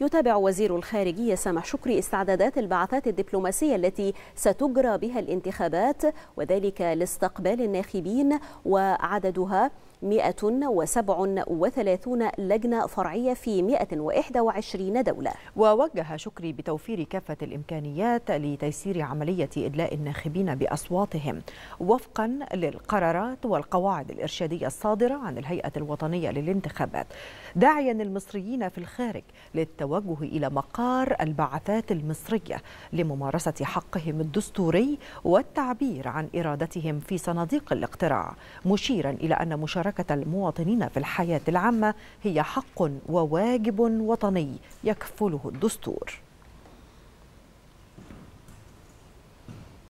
يتابع وزير الخارجية سامح شكري استعدادات البعثات الدبلوماسية التي ستجرى بها الانتخابات وذلك لاستقبال الناخبين وعددها 137 لجنة فرعية في 121 دولة ووجه شكري بتوفير كافة الإمكانيات لتيسير عملية إدلاء الناخبين بأصواتهم وفقا للقرارات والقواعد الإرشادية الصادرة عن الهيئة الوطنية للانتخابات داعيا المصريين في الخارج للتوفير التوجه إلى مقار البعثات المصرية لممارسة حقهم الدستوري والتعبير عن إرادتهم في صناديق الاقتراع مشيرا إلى أن مشاركة المواطنين في الحياة العامة هي حق وواجب وطني يكفله الدستور